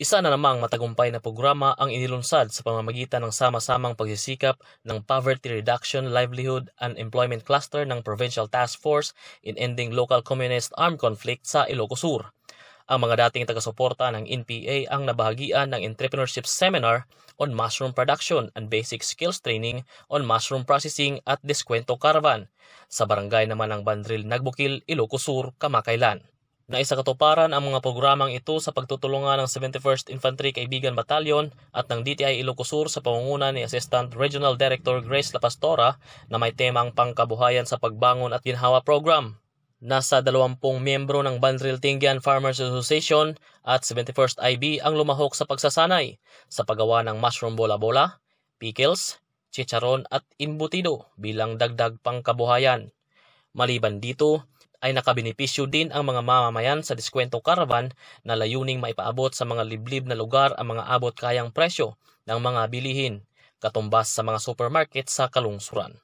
Isa na namang matagumpay na programa ang inilunsad sa pamamagitan ng sama-samang pagsisikap ng Poverty Reduction Livelihood and Employment Cluster ng Provincial Task Force in Ending Local Communist Armed Conflict sa Ilocos Sur. Ang mga dating taga-suporta ng NPA ang nabahagian ng Entrepreneurship Seminar on Mushroom Production and Basic Skills Training on Mushroom Processing at Deskwento Caravan sa barangay naman ng Bandril Nagbukil, Ilocos Sur, kamakailan. Naisa katuparan ang mga programang ito sa pagtutulungan ng 71st Infantry Kaibigan Battalion at ng DTI Ilocosur sa pangunguna ni Assistant Regional Director Grace Lapastora na may temang pangkabuhayan sa pagbangon at ginhawa program. Nasa 20 miyembro ng Bandril Tingyan Farmers Association at 71st IB ang lumahok sa pagsasanay sa paggawa ng mushroom bola-bola, pickles, chicharon at imbutido bilang dagdag pangkabuhayan. Maliban dito, ay nakabenepisyo din ang mga mamamayan sa diskwento caravan na layuning maipaabot sa mga liblib na lugar ang mga abot kayang presyo ng mga bilihin, katumbas sa mga supermarket sa kalungsuran.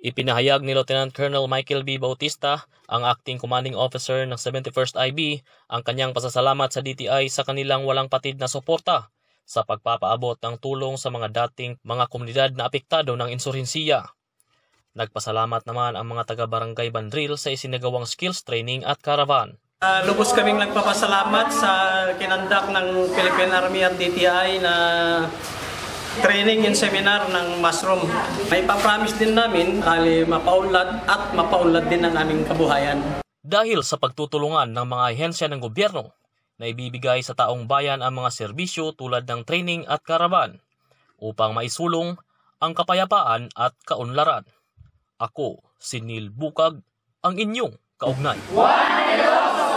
Ipinahayag ni Lieutenant Colonel Michael B. Bautista, ang acting commanding officer ng 71st IB, ang kanyang pasasalamat sa DTI sa kanilang walang patid na suporta sa pagpapaabot ng tulong sa mga dating mga komunidad na apektado ng insurhensiya. Nagpasalamat naman ang mga taga-barangay Bandril sa isinagawang skills training at caravan. Uh, lubos kaming nagpapasalamat sa kinandak ng Philippine Army at DTI na training and seminar ng mushroom. May papromise din namin dahil mapaunlad at mapaunlad din ang aming kabuhayan. Dahil sa pagtutulungan ng mga ahensya ng gobyerno na ibibigay sa taong bayan ang mga serbisyo tulad ng training at karaban upang maisulong ang kapayapaan at kaunlaran. Ako, si Neil Bukag, ang inyong kaugnay. One,